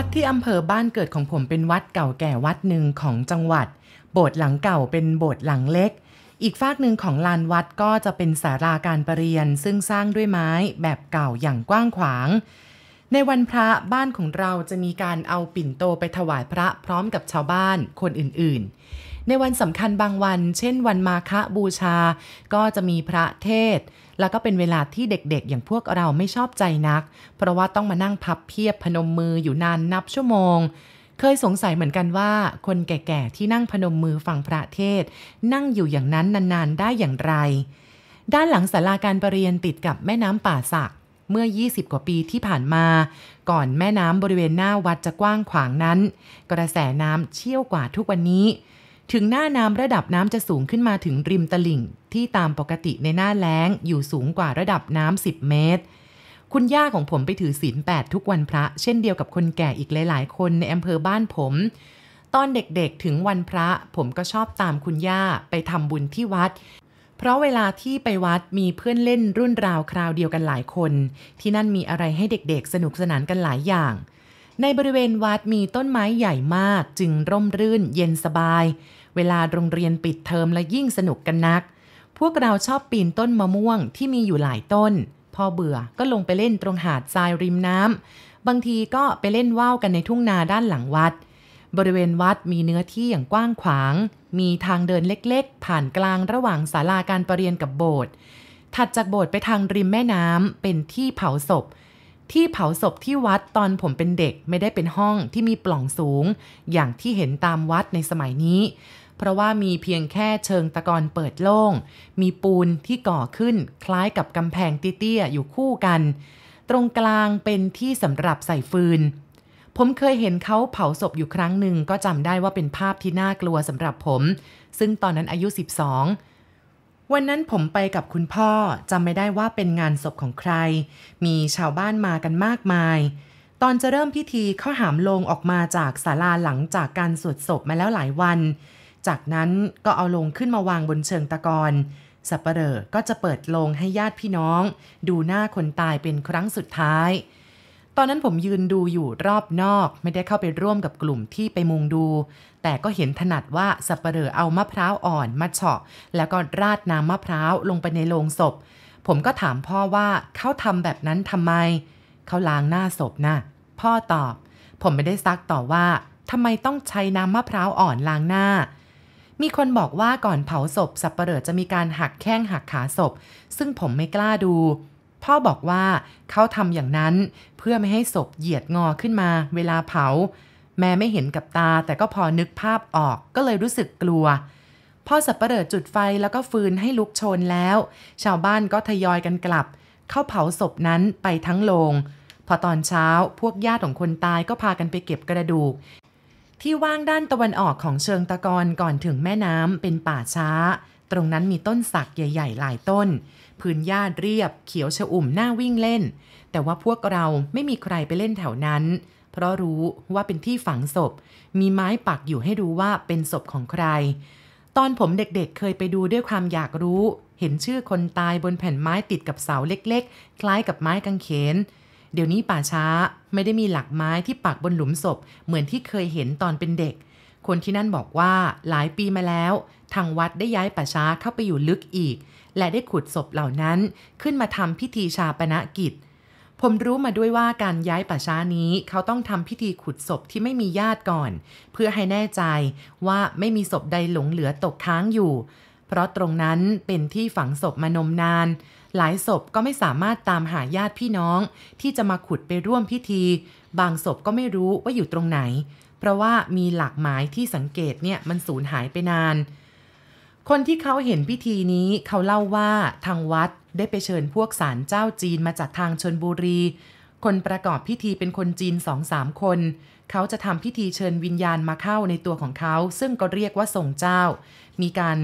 วัดที่อำเภอบ้านเกิดของผมเป็นวัดเก่าแก่วัดหนึ่งของจังหวัด โบสถ์หลังเก่าเป็นโบสถ์หลังเล็ก อีกฝากหนึ่งของลานวัดก็จะเป็นศาลาการประเรียนซึ่งสร้างด้วยไม้แบบเก่าอย่างกว้างขวาง ในวันพระบ้านของเราจะมีการเอาปิ่นโตไปถวายพระพร้อมกับชาวบ้านคนอื่นๆ ในวันสำคัญบางวัน เช่นวันมาฆบูชา ก็จะมีพระเทศแล้วก็เป็นเวลาที่เด็กๆ อย่างพวกเราไม่ชอบใจนัก เพราะว่าต้องมานั่งพับเพียบพนมมืออยู่นานนับชั่วโมง เคยสงสัยเหมือนกันว่า คนแก่ๆที่นั่งพนมมือฟังพระเทศนั่งอยู่อย่างนั้น นานๆ ได้อย่างไร ด้านหลังศาลาการประเรียนติดกับแม่น้ำป่าสัก เมื่อ 20 กว่าปีที่ผ่านมา ก่อนแม่น้ำบริเวณหน้าวัดจะกว้างขวางนั้น กระแสน้ำเชี่ยวกว่าทุกวันนี้ถึงหน้าน้ำระดับน้ำจะสูงขึ้นมาถึงริมตลิ่งที่ตามปกติในหน้าแล้งอยู่สูงกว่าระดับน้ำ10 เมตร คุณย่าของผมไปถือศีลแปดทุกวันพระ เช่นเดียวกับคนแก่อีกหลาย ๆ คนในอำเภอบ้านผม ตอนเด็กๆถึงวันพระผมก็ชอบตามคุณย่าไปทำบุญที่วัด เพราะเวลาที่ไปวัดมีเพื่อนเล่นรุ่นราวคราวเดียวกันหลายคน ที่นั่นมีอะไรให้เด็กๆสนุกสนานกันหลายอย่างในบริเวณวัดมีต้นไม้ใหญ่มากจึงร่มรื่นเย็นสบาย เวลาโรงเรียนปิดเทอมและยิ่งสนุกกันนัก พวกเราชอบปีนต้นมะม่วงที่มีอยู่หลายต้นพอเบื่อก็ลงไปเล่นตรงหาดทรายริมน้ำบางทีก็ไปเล่นว่าวกันในทุ่งนาด้านหลังวัด บริเวณวัดมีเนื้อที่อย่างกว้างขวาง มีทางเดินเล็กๆ ผ่านกลางระหว่างศาลาการประเรียนกับโบสถ์ถัดจากโบสถ์ไปทางริมแม่น้ำเป็นที่เผาศพที่เผาศพที่วัดตอนผมเป็นเด็กไม่ได้เป็นห้องที่มีปล่องสูง อย่างที่เห็นตามวัดในสมัยนี้ เพราะว่ามีเพียงแค่เชิงตะกอนเปิดโล่ง มีปูนที่ก่อขึ้น คล้ายกับกำแพงเตี้ยๆอยู่คู่กัน ตรงกลางเป็นที่สำหรับใส่ฟืน ผมเคยเห็นเขาเผาศพอยู่ครั้งหนึ่งก็จำได้ว่าเป็นภาพที่น่ากลัวสำหรับผม ซึ่งตอนนั้นอายุ 12วันนั้นผมไปกับคุณพ่อจำไม่ได้ว่าเป็นงานศพของใคร มีชาวบ้านมากันมากมาย ตอนจะเริ่มพิธีเขาหามลงออกมาจากศาลาหลังจากการสวดศพมาแล้วหลายวัน จากนั้นก็เอาลงขึ้นมาวางบนเชิงตะกอนสัปเหร่อก็จะเปิดลงให้ญาติพี่น้อง ดูหน้าคนตายเป็นครั้งสุดท้ายตอนนั้นผมยืนดูอยู่รอบนอก ไม่ได้เข้าไปร่วมกับกลุ่มที่ไปมุงดู แต่ก็เห็นถนัดว่าสับปะเลอเอามะพร้าวอ่อน มาเฉาะแล้วก็ราดน้ำมะพร้าวลงไปในโลงศพ ผมก็ถามพ่อว่าเขาทำแบบนั้นทำไม เขาล้างหน้าศพนะพ่อตอบ ผมไม่ได้ซักต่อว่าทำไมต้องใช้น้ำมะพร้าวอ่อนล้างหน้า มีคนบอกว่าก่อนเผาศพสับปะเลอจะมีการหักแข้งหักขาศพ ซึ่งผมไม่กล้าดูพ่อบอกว่าเขาทำอย่างนั้นเพื่อไม่ให้ศพเหยียดงอขึ้นมาเวลาเผา แม่ไม่เห็นกับตาแต่ก็พอนึกภาพออกก็เลยรู้สึกกลัว พ่อสับปะเดลดอจุดไฟแล้วก็ฟืนให้ลุกโชนแล้ว ชาวบ้านก็ทยอยกันกลับ เข้าเผาศพนั้นไปทั้งโลง พอตอนเช้าพวกญาติของคนตายก็พากันไปเก็บกระดูก ที่ว่างด้านตะวันออกของเชิงตะกอนก่อนถึงแม่น้ำเป็นป่าช้า ตรงนั้นมีต้นสักใหญ่ ๆ หลายต้นพื้นหญ้าเรียบเขียวชอุ่มน่าวิ่งเล่น แต่ว่าพวกเราไม่มีใครไปเล่นแถวนั้น เพราะรู้ว่าเป็นที่ฝังศพ มีไม้ปักอยู่ให้ดูว่าเป็นศพของใคร ตอนผมเด็กๆเเคยไปดูด้วยความอยากรู้ เห็นชื่อคนตายบนแผ่นไม้ติดกับเสาเล็กๆ คล้ายกับไม้กางเขน เดี๋ยวนี้ป่าช้าไม่ได้มีหลักไม้ที่ปักบนหลุมศพเหมือนที่เคยเห็นตอนเป็นเด็ก คนที่นั่นบอกว่าหลายปีมาแล้วทางวัดได้ย้ายป่าช้าเข้าไปอยู่ลึกอีก และได้ขุดศพเหล่านั้นขึ้นมาทำพิธีชาปนกิจ ผมรู้มาด้วยว่าการย้ายป่าช้านี้เขาต้องทำพิธีขุดศพที่ไม่มีญาติก่อน เพื่อให้แน่ใจว่าไม่มีศพใดหลงเหลือตกค้างอยู่ เพราะตรงนั้นเป็นที่ฝังศพมานมนาน หลายศพก็ไม่สามารถตามหาญาติพี่น้อง ที่จะมาขุดไปร่วมพิธี บางศพก็ไม่รู้ว่าอยู่ตรงไหน เพราะว่ามีหลักหมายที่สังเกตเนี่ยมันสูญหายไปนานคนที่เขาเห็นพิธีนี้เขาเล่าว่าทางวัดได้ไปเชิญพวกสารเจ้าจีนมาจากทางชนบุรี คนประกอบพิธีเป็นคนจีนสองสามคน เขาจะทำพิธีเชิญวิญญาณมาเข้าในตัวของเขา ซึ่งก็เรียกว่าส่งเจ้า มีการ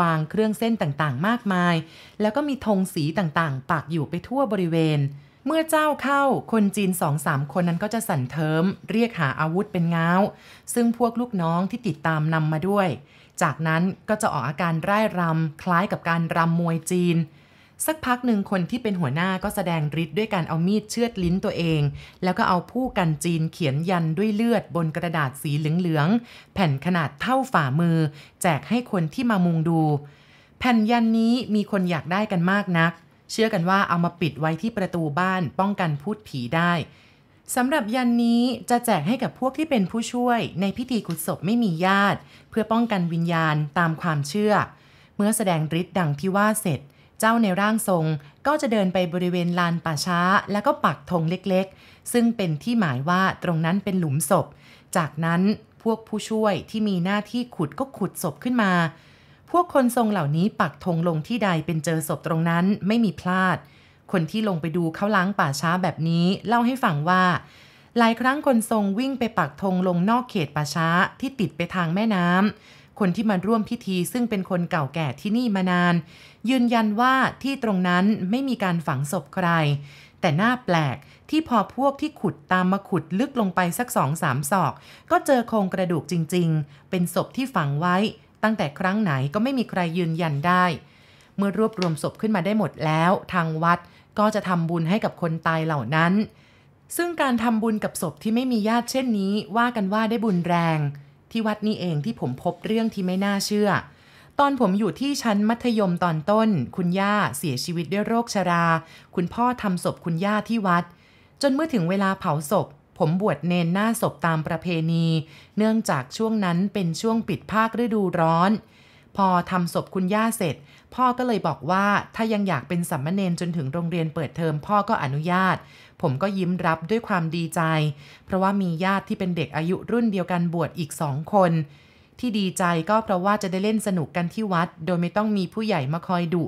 วางเครื่องเส้นต่างๆ มากมาย แล้วก็มีธงสีต่าง ๆปักอยู่ไปทั่วบริเวณ เมื่อเจ้าเข้าคนจีนสองสามคนนั้นก็จะสั่นเทิม เรียกหาอาวุธเป็นง้าวซึ่งพวกลูกน้องที่ติดตามนำมาด้วยจากนั้นก็จะออกอาการร่ายรำคล้ายกับการรำมวยจีน สักพักหนึ่งคนที่เป็นหัวหน้าก็แสดงฤทธิ์ด้วยการเอามีดเชือดลิ้นตัวเอง แล้วก็เอาผู้กันจีนเขียนยันด้วยเลือดบนกระดาษสีเหลืองๆแผ่นขนาดเท่าฝ่ามือ แจกให้คนที่มามุงดู แผ่นยันนี้มีคนอยากได้กันมากนัก เชื่อกันว่าเอามาปิดไว้ที่ประตูบ้านป้องกันพูดผีได้สำหรับยันนี้จะแจกให้กับพวกที่เป็นผู้ช่วย ในพิธีขุดศพไม่มีญาติ เพื่อป้องกันวิญญาณตามความเชื่อ เมื่อแสดงฤทธิ์ดังที่ว่าเสร็จ เจ้าในร่างทรงก็จะเดินไปบริเวณลานป่าช้า แล้วก็ปักธงเล็กๆ ซึ่งเป็นที่หมายว่าตรงนั้นเป็นหลุมศพ จากนั้นพวกผู้ช่วยที่มีหน้าที่ขุดก็ขุดศพขึ้นมา พวกคนทรงเหล่านี้ปักธงลงที่ใดเป็นเจอศพตรงนั้นไม่มีพลาดคนที่ลงไปดูเขาล้างป่าช้าแบบนี้ เล่าให้ฟังว่า หลายครั้งคนทรงวิ่งไปปักธงลงนอกเขตป่าช้าที่ติดไปทางแม่น้ำ คนที่มาร่วมพิธีซึ่งเป็นคนเก่าแก่ที่นี่มานาน ยืนยันว่าที่ตรงนั้นไม่มีการฝังศพใคร แต่หน้าแปลกที่พอพวกที่ขุดตามมาขุดลึกลงไปสักสองสามศอก ก็เจอโครงกระดูกจริงๆ เป็นศพที่ฝังไว้ ตั้งแต่ครั้งไหนก็ไม่มีใครยืนยันได้เมื่อรวบรวมศพขึ้นมาได้หมดแล้ว ทางวัดก็จะทำบุญให้กับคนตายเหล่านั้น ซึ่งการทำบุญกับศพที่ไม่มีญาติเช่นนี้ว่ากันว่าได้บุญแรง ที่วัดนี้เองที่ผมพบเรื่องที่ไม่น่าเชื่อ ตอนผมอยู่ที่ชั้นมัธยมตอนต้น คุณย่า เสียชีวิตด้วยโรคชรา คุณพ่อทำศพคุณย่าที่วัด จนเมื่อถึงเวลาเผาศพ ผมบวชเนนหน้าศพตามประเพณี เนื่องจากช่วงนั้นเป็นช่วงปิดภาคฤดูร้อน พอทำศพคุณย่าเสร็จพ่อก็เลยบอกว่า ถ้ายังอยากเป็นสัมมเนนจนถึงโรงเรียนเปิดเทอม พ่อก็อนุญาต ผมก็ยิ้มรับด้วยความดีใจ เพราะว่ามีญาติที่เป็นเด็กอายุรุ่นเดียวกันบวชอีกสองคน ที่ดีใจก็เพราะว่าจะได้เล่นสนุกกันที่วัด โดยไม่ต้องมีผู้ใหญ่มาคอยดุ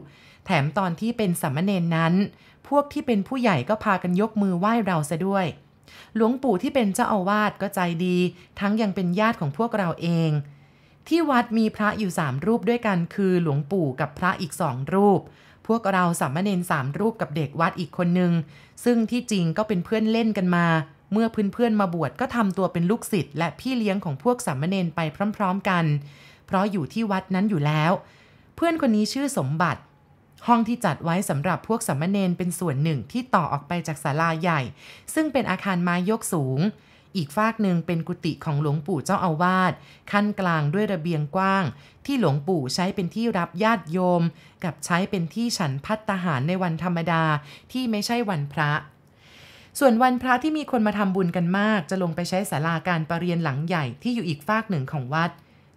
แถมตอนที่เป็นสัมมเนนนั้น พวกที่เป็นผู้ใหญ่ก็พากันยกมือไหว้เราซะด้วย หลวงปู่ที่เป็นเจ้าอาวาสก็ใจดี ทั้งยังเป็นญาติของพวกเราเองที่วัดมีพระอยู่สามรูปด้วยกันคือหลวงปู่กับพระอีกสองรูปพวกเราสามเณรสามรูปกับเด็กวัดอีกคนหนึ่งซึ่งที่จริงก็เป็นเพื่อนเล่นกันมา เมื่อเพื่อนๆมาบวชก็ทำตัวเป็นลูกศิษย์และพี่เลี้ยงของพวกสามเณรไปพร้อมๆ กัน เพราะอยู่ที่วัดนั้นอยู่แล้ว เพื่อนคนนี้ชื่อสมบัติ ห้องที่จัดไว้สำหรับพวกสามเณรเป็นส่วนหนึ่งที่ต่อออกไปจากศาลาใหญ่ ซึ่งเป็นอาคารไม้ยกสูงอีกฟากหนึ่งเป็นกุฏิของหลวงปู่เจ้าอาวาสขั้นกลางด้วยระเบียงกว้าง ที่หลวงปู่ใช้เป็นที่รับญาติโยม กับใช้เป็นที่ฉันพัตหารในวันธรรมดาที่ไม่ใช่วันพระ ส่วนวันพระที่มีคนมาทำบุญกันมากจะลงไปใช้ศาลาการประเรียนหลังใหญ่ที่อยู่อีกฟากหนึ่งของวัด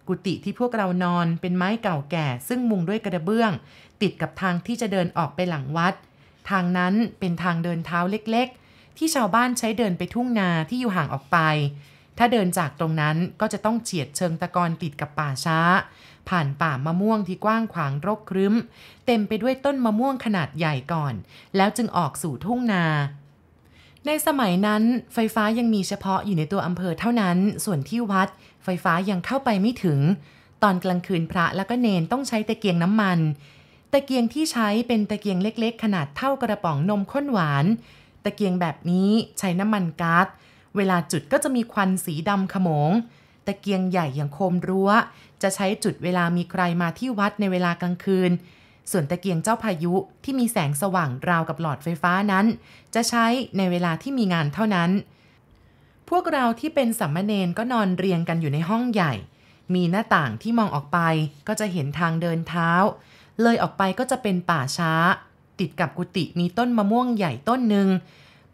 กุฏิที่พวกเรานอนเป็นไม้เก่าแก่ ซึ่งมุงด้วยกระเบื้อง ติดกับทางที่จะเดินออกไปหลังวัด ทางนั้นเป็นทางเดินเท้าเล็กที่ชาวบ้านใช้เดินไปทุ่งนาที่อยู่ห่างออกไป ถ้าเดินจากตรงนั้นก็จะต้องเฉียดเชิงตะกอนติดกับป่าช้า ผ่านป่ามะม่วงที่กว้างขวางรกครึ้ม เต็มไปด้วยต้นมะม่วงขนาดใหญ่ก่อน แล้วจึงออกสู่ทุ่งนา ในสมัยนั้น ไฟฟ้ายังมีเฉพาะอยู่ในตัวอำเภอเท่านั้น ส่วนที่วัดไฟฟ้ายังเข้าไปไม่ถึง ตอนกลางคืนพระแล้วก็เนนต้องใช้ตะเกียงน้ำมัน ตะเกียงที่ใช้เป็นตะเกียงเล็ก ๆ ขนาดเท่ากระป๋องนมข้นหวานตะเกียงแบบนี้ใช้น้ำมันก๊าซ เวลาจุดก็จะมีควันสีดำขมงตะเกียงใหญ่อย่างโคมรั้วจะใช้จุดเวลามีใครมาที่วัดในเวลากลางคืน ส่วนตะเกียงเจ้าพายุ ที่มีแสงสว่างราวกับหลอดไฟฟ้านั้น จะใช้ในเวลาที่มีงานเท่านั้น พวกเราที่เป็นสัมมาเนนก็นอนเรียงกันอยู่ในห้องใหญ่ มีหน้าต่างที่มองออกไปก็จะเห็นทางเดินเท้า เลยออกไปก็จะเป็นป่าช้าติดกับกุฏิมีต้นมะม่วงใหญ่ต้นหนึ่ง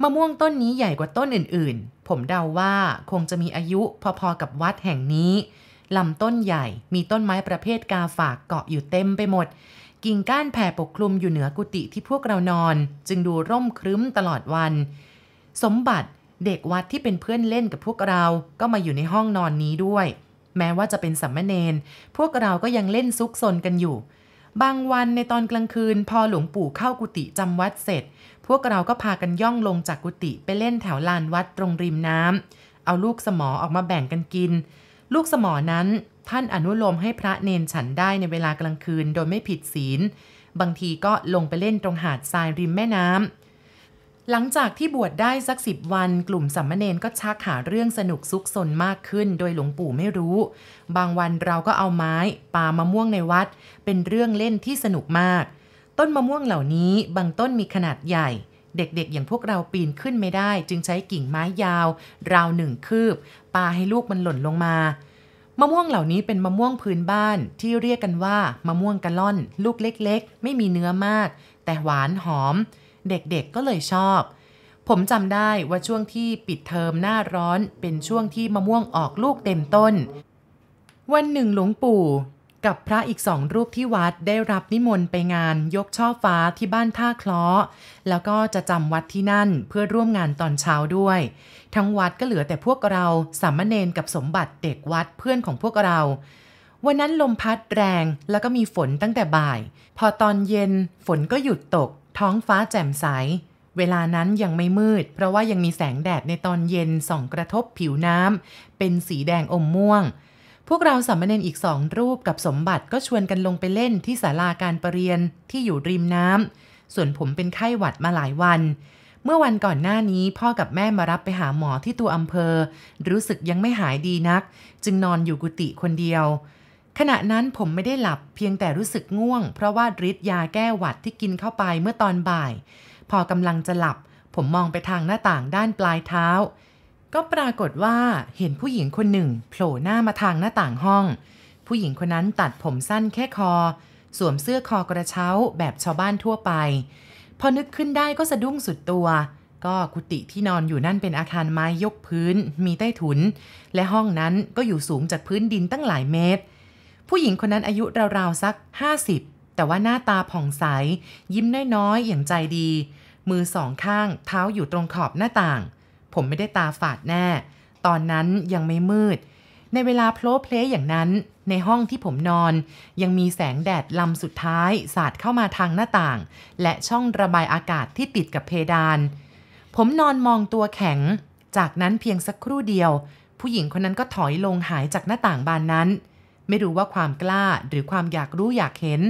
มะม่วงต้นนี้ใหญ่กว่าต้นอื่นๆ ผมเดาว่าคงจะมีอายุพอๆกับวัดแห่งนี้ ลำต้นใหญ่มีต้นไม้ประเภทกาฝากเกาะอยู่เต็มไปหมด กิ่งก้านแผ่ปกคลุมอยู่เหนือกุฏิที่พวกเรานอน จึงดูร่มครึ้มตลอดวัน สมบัติเด็กวัดที่เป็นเพื่อนเล่นกับพวกเรา ก็มาอยู่ในห้องนอนนี้ด้วย แม้ว่าจะเป็นสัมมเนนพวกเราก็ยังเล่นซุกซนกันอยู่บางวันในตอนกลางคืน พอหลวงปู่เข้ากุฏิจำวัดเสร็จ พวกเราก็พากันย่องลงจากกุฏิไปเล่นแถวลานวัดตรงริมน้ำเอาลูกสมอออกมาแบ่งกันกิน ลูกสมอนั้นท่านอนุโลมให้พระเนนฉันได้ในเวลากลางคืนโดยไม่ผิดศีล บางทีก็ลงไปเล่นตรงหาดทรายริมแม่น้ำหลังจากที่บวชได้สักสิบวันกลุ่มสัมมเนนก็ชักหาเรื่องสนุกซุกซนมากขึ้น โดย หลวงปู่ไม่รู้ บางวันเราก็เอาไม้ปามะม่วงในวัด เป็นเรื่องเล่นที่สนุกมาก ต้นมะม่วงเหล่านี้บางต้นมีขนาดใหญ่ เด็กๆอย่างพวกเราปีนขึ้นไม่ได้ จึงใช้กิ่งไม้ยาว ราวหนึ่งคืบ ปาให้ลูกมันหล่นลงมา มะม่วงเหล่านี้เป็นมะม่วงพื้นบ้าน ที่เรียกกันว่า มะม่วงกะล่อนลูกเล็ก ๆ ไม่มีเนื้อมาก แต่หวานหอมเด็กๆ ก็เลยชอบ ผมจำได้ว่าช่วงที่ปิดเทอมหน้าร้อนเป็นช่วงที่มะม่วงออกลูกเต็มต้น วันหนึ่งหลวงปู่ กับพระอีกสองรูปที่วัดได้รับนิมนต์ไปงานยกช่อฟ้าที่บ้านท่าคล้อ แล้วก็จะจำวัดที่นั่นเพื่อร่วมงานตอนเช้าด้วย ทั้งวัดก็เหลือแต่พวกเราสามเณรกับสมบัติเด็กวัดเพื่อนของพวกเรา วันนั้นลมพัดแรงแล้วก็มีฝนตั้งแต่บ่าย พอตอนเย็นฝนก็หยุดตกท้องฟ้าแจ่มใส เวลานั้นยังไม่มืด เพราะว่ายังมีแสงแดดในตอนเย็นส่องกระทบผิวน้ำเป็นสีแดงอมม่วง พวกเราสามเณรอีกสองรูปกับสมบัติก็ชวนกันลงไปเล่นที่ศาลาการประเรียนที่อยู่ริมน้ำ ส่วนผมเป็นไข้หวัดมาหลายวัน เมื่อวันก่อนหน้านี้พ่อกับแม่มารับไปหาหมอที่ตัวอำเภอรู้สึกยังไม่หายดีนัก จึงนอนอยู่กุฏิคนเดียวขณะนั้นผมไม่ได้หลับเพียงแต่รู้สึกง่วงเพราะว่าฤทธิ์ยาแก้หวัดที่กินเข้าไปเมื่อตอนบ่าย พอกำลังจะหลับผมมองไปทางหน้าต่างด้านปลายเท้า ก็ปรากฏว่าเห็นผู้หญิงคนหนึ่งโผล่หน้ามาทางหน้าต่างห้อง ผู้หญิงคนนั้นตัดผมสั้นแค่คอ สวมเสื้อคอกระเช้าแบบชาวบ้านทั่วไป พอนึกขึ้นได้ก็สะดุ้งสุดตัว ก็กุฏิที่นอนอยู่นั่นเป็นอาคารไม้ยกพื้นมีใต้ถุน และห้องนั้นก็อยู่สูงจากพื้นดินตั้งหลายเมตรผู้หญิงคนนั้นอายุราวๆสัก 50 แต่ว่าหน้าตาผ่องใสยิ้มน้อยๆ อย่างใจดี มือสองข้างเท้าอยู่ตรงขอบหน้าต่าง ผมไม่ได้ตาฝาดแน่ ตอนนั้นยังไม่มืด ในเวลาโพลเพลอย่างนั้นในห้องที่ผมนอน ยังมีแสงแดดลำสุดท้าย สาดเข้ามาทางหน้าต่าง และช่องระบายอากาศที่ติดกับเพดาน ผมนอนมองตัวแข็ง จากนั้นเพียงสักครู่เดียว ผู้หญิงคนนั้นก็ถอยลงหายจากหน้าต่างบานนั้นไม่รู้ว่าความกล้าหรือความอยากรู้อยากเห็น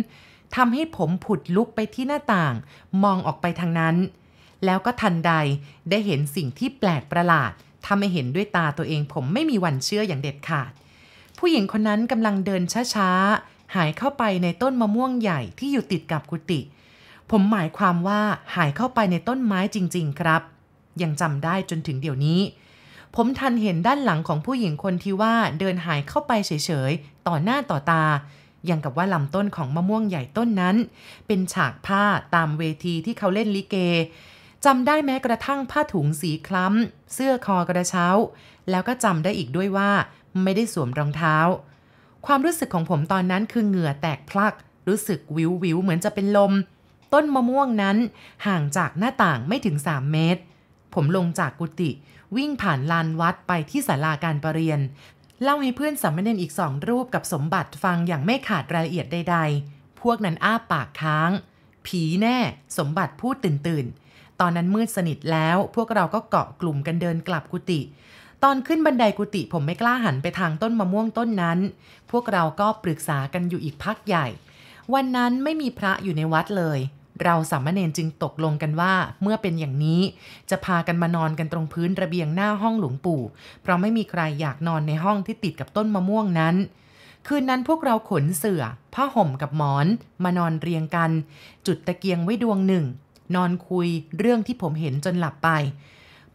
ทำให้ผมผุดลุกไปที่หน้าต่าง มองออกไปทางนั้น แล้วก็ทันใดได้เห็นสิ่งที่แปลกประหลาดทำาห้เห็นด้วยตาตัวเองผมไม่มีวันเชื่ออย่างเด็ดขาดผู้หญิงคนนั้นกำลังเดินช้า ๆ หายเข้าไปในต้นมะม่วงใหญ่ที่อยู่ติดกับกุฏิผมหมายความว่าหายเข้าไปในต้นไม้จริง ๆ ครับ ยังจำได้จนถึงเดี๋ยวนี้ผมทันเห็นด้านหลังของผู้หญิงคนที่ว่าเดินหายเข้าไปเฉยๆ ต่อหน้าต่อตา อย่างกับว่าลำต้นของมะม่วงใหญ่ต้นนั้น เป็นฉากผ้าตามเวทีที่เขาเล่นลิเก จำได้แม้กระทั่งผ้าถุงสีคล้ำเสื้อคอกระเช้า แล้วก็จำได้อีกด้วยว่าไม่ได้สวมรองเท้า ความรู้สึกของผมตอนนั้นคือเหงื่อแตกพลักรู้สึกวิววิวเหมือนจะเป็นลม ต้นมะม่วงนั้นห่างจากหน้าต่างไม่ถึง 3 เมตรผมลงจากกุฏิวิ่งผ่านลานวัดไปที่ศาลาการประเรียน เล่าให้เพื่อนสามเณรอีกสองรูปกับสมบัติฟังอย่างไม่ขาดรายละเอียดใด ๆ พวกนั้นอ้าปากค้าง ผีแน่สมบัติพูดตื่นตื่นตอนนั้นมืดสนิทแล้วพวกเราก็เกาะกลุ่มกันเดินกลับกุฏิ ตอนขึ้นบันไดกุฏิ ผมไม่กล้าหันไปทางต้นมะม่วงต้นนั้น พวกเราก็ปรึกษากันอยู่อีกพักใหญ่ วันนั้นไม่มีพระอยู่ในวัดเลยเราสามเณรจึงตกลงกันว่าเมื่อเป็นอย่างนี้ จะพากันมานอนกันตรงพื้นระเบียงหน้าห้องหลวงปู่ เพราะไม่มีใครอยากนอนในห้องที่ติดกับต้นมะม่วงนั้น คืนนั้นพวกเราขนเสือ่อผ้าห่มกับหมอน มานอนเรียงกัน จุดตะเกียงไว้ดวงหนึ่ง นอนคุยเรื่องที่ผมเห็นจนหลับไป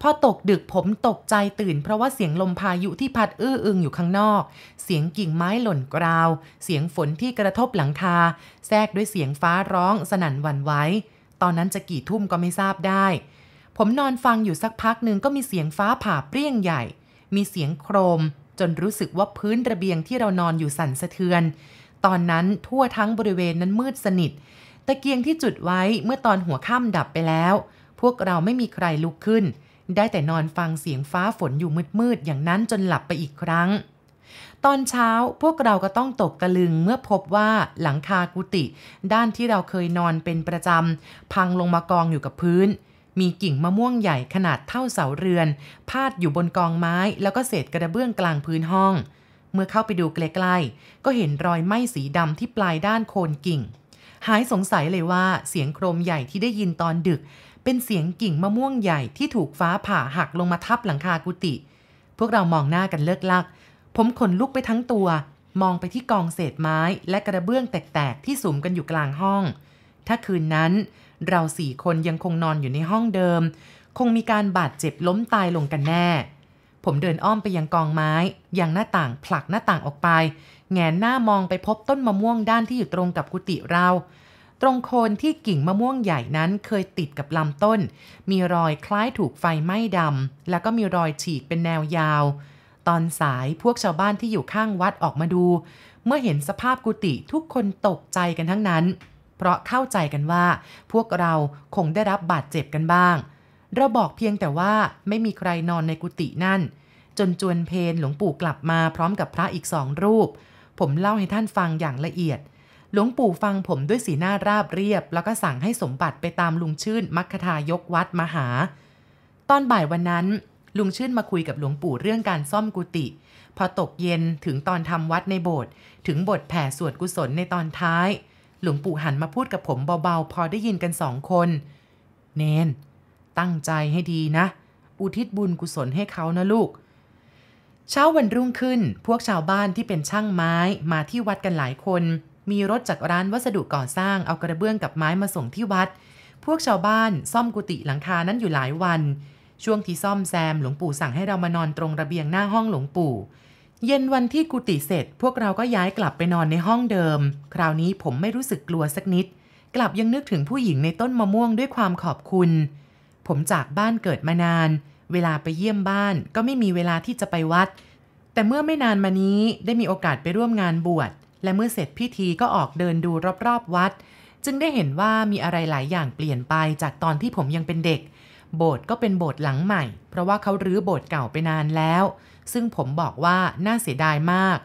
พอตกดึกผมตกใจตื่นเพราะว่าเสียงลมพายุที่พัดอื้ออึงอยู่ข้างนอก เสียงกิ่งไม้หล่นกราว เสียงฝนที่กระทบหลังคาแทรกด้วยเสียงฟ้าร้องสนั่นหวั่นไหวตอนนั้นจะกี่ทุ่มก็ไม่ทราบได้ ผมนอนฟังอยู่สักพักหนึ่งก็มีเสียงฟ้าผ่าเปรี้ยงใหญ่ มีเสียงโครม จนรู้สึกว่าพื้นระเบียงที่เรานอนอยู่สั่นสะเทือน ตอนนั้นทั่วทั้งบริเวณนั้นมืดสนิท ตะเกียงที่จุดไว้เมื่อตอนหัวค่ำดับไปแล้ว พวกเราไม่มีใครลุกขึ้นได้แต่นอนฟังเสียงฟ้าฝนอยู่มืดๆอย่างนั้นจนหลับไปอีกครั้ง ตอนเช้าพวกเราก็ต้องตกตะลึงเมื่อพบว่าหลังคากุฏิด้านที่เราเคยนอนเป็นประจำพังลงมากองอยู่กับพื้น มีกิ่งมะม่วงใหญ่ขนาดเท่าเสาเรือน พาดอยู่บนกองไม้ แล้วก็เศษกระเบื้องกลางพื้นห้อง เมื่อเข้าไปดูใกล้ๆก็เห็นรอยไหม้สีดำที่ปลายด้านโคนกิ่ง หายสงสัยเลยว่าเสียงโครมใหญ่ที่ได้ยินตอนดึกเป็นเสียงกิ่งมะม่วงใหญ่ที่ถูกฟ้าผ่าหักลงมาทับหลังคากุฏิพวกเรามองหน้ากันเลิกลัก ผมขนลุกไปทั้งตัว มองไปที่กองเศษไม้ และกระเบื้องแตกๆที่สุม กันอยู่กลางห้อง ถ้าคืนนั้น เราสี่คนยังคงนอนอยู่ในห้องเดิม คงมีการบาดเจ็บล้มตายลงกันแน่ ผมเดินอ้อมไปยังกองไม้ยังหน้าต่างผลักหน้าต่างออกไป แงนหน้ามองไปพบต้นมะม่วงด้านที่อยู่ตรงกับกุฏิเราตรงโคนที่กิ่งมะม่วงใหญ่นั้นเคยติดกับลำต้น มีรอยคล้ายถูกไฟไหม้ดำ แล้วก็มีรอยฉีกเป็นแนวยาว ตอนสายพวกชาวบ้านที่อยู่ข้างวัดออกมาดู เมื่อเห็นสภาพกุฏิทุกคนตกใจกันทั้งนั้น เพราะเข้าใจกันว่า พวกเราคงได้รับบาดเจ็บกันบ้าง เราบอกเพียงแต่ว่าไม่มีใครนอนในกุฏินั่น จนจวนเพลหลวงปู่กลับมาพร้อมกับพระอีกสองรูป ผมเล่าให้ท่านฟังอย่างละเอียดหลวงปู่ฟังผมด้วยสีหน้าราบเรียบ แล้วก็สั่งให้สมบัติไปตามลุงชื่นมัคทายกวัดมาหา ตอนบ่ายวันนั้น ลุงชื่นมาคุยกับหลวงปู่เรื่องการซ่อมกุฏิพอตกเย็นถึงตอนทำวัดในโบสถ์ถึงบทแผ่สวดกุศลในตอนท้าย หลวงปู่หันมาพูดกับผมเบาๆ พอได้ยินกันสองคน เนนตั้งใจให้ดีนะ อุทิศบุญกุศลให้เขานะลูก เช้าวันรุ่งขึ้น พวกชาวบ้านที่เป็นช่างไม้มาที่วัดกันหลายคนมีรถจากร้านวัสดุก่อสร้างเอากระเบื้องกับไม้มาส่งที่วัด พวกชาวบ้าน ซ่อมกุฏิหลังคานั้นอยู่หลายวัน ช่วงที่ซ่อมแซมหลวงปู่สั่งให้เรามานอนตรงระเบียงหน้าห้องหลวงปู่ เย็นวันที่กุฏิเสร็จ พวกเราก็ย้ายกลับไปนอนในห้องเดิม คราวนี้ผมไม่รู้สึกกลัวสักนิด กลับยังนึกถึงผู้หญิงในต้นมะม่วงด้วยความขอบคุณ ผมจากบ้านเกิดมานาน เวลาไปเยี่ยมบ้าน ก็ไม่มีเวลาที่จะไปวัด แต่เมื่อไม่นานมานี้ได้มีโอกาสไปร่วมงานบวชและเมื่อเสร็จพิธีก็ออกเดินดูรอบ ๆวัด จึงได้เห็นว่ามีอะไรหลายอย่างเปลี่ยนไปจากตอนที่ผมยังเป็นเด็ก โบสถ์ก็เป็นโบสถ์หลังใหม่ เพราะว่าเขารื้อโบสถ์เก่าไปนานแล้ว ซึ่งผมบอกว่าน่าเสียดายมาก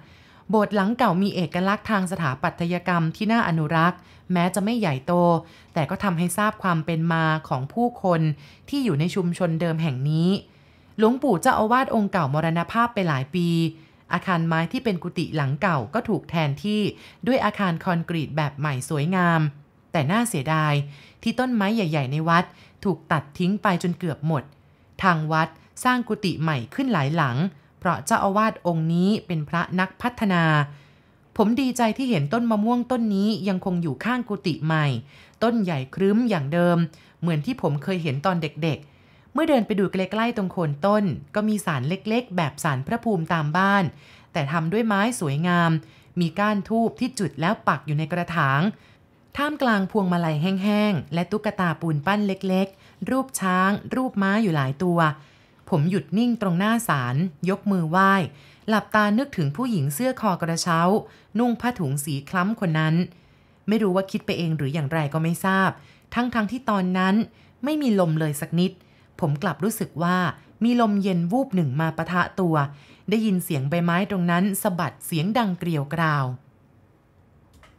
โบสถ์หลังเก่ามีเอกลักษณ์ทางสถาปัตยกรรมที่น่าอนุรักษ์ แม้จะไม่ใหญ่โต แต่ก็ทำให้ทราบความเป็นมาของผู้คนที่อยู่ในชุมชนเดิมแห่งนี้ หลวงปู่เจ้าอาวาสองค์เก่ามรณภาพไปหลายปีอาคารไม้ที่เป็นกุฏิหลังเก่าก็ถูกแทนที่ด้วยอาคารคอนกรีตแบบใหม่สวยงาม แต่น่าเสียดาย ที่ต้นไม้ใหญ่ๆ ในวัด ถูกตัดทิ้งไปจนเกือบหมด ทางวัดสร้างกุฏิใหม่ขึ้นหลายหลัง เพราะเจ้าอาวาสองค์นี้เป็นพระนักพัฒนา ผมดีใจที่เห็นต้นมะม่วงต้นนี้ยังคงอยู่ข้างกุฏิใหม่ ต้นใหญ่ครึ้มอย่างเดิม เหมือนที่ผมเคยเห็นตอนเด็ก ๆมื่อเดินไปดูใกล้ๆ ตรงโคนต้น ก็มีสารเล็กๆ แบบสารพระภูมิตามบ้าน แต่ทำด้วยไม้สวยงาม มีก้านทูบที่จุดแล้วปักอยู่ในกระถาง ท่ามกลางพวงมาลัยแห้ง ๆ และตุ๊กตาปูนปั้นเล็กๆ รูปช้าง รูปม้าอยู่หลายตัว ผมหยุดนิ่งตรงหน้าศาลยกมือไหว้ หลับตานึกถึงผู้หญิงเสื้อคอกระเช้า นุ่งผ้าถุงสีคล้ำคนนั้น ไม่รู้ว่าคิดไปเองหรืออย่างไรก็ไม่ทราบ ทั้งๆทที่ตอนนั้นไม่มีลมเลยสักนิดผมกลับรู้สึกว่ามีลมเย็นวูบหนึ่งมาปะทะตัว ได้ยินเสียงใบไม้ตรงนั้นสะบัดเสียงดังเกลียวกราว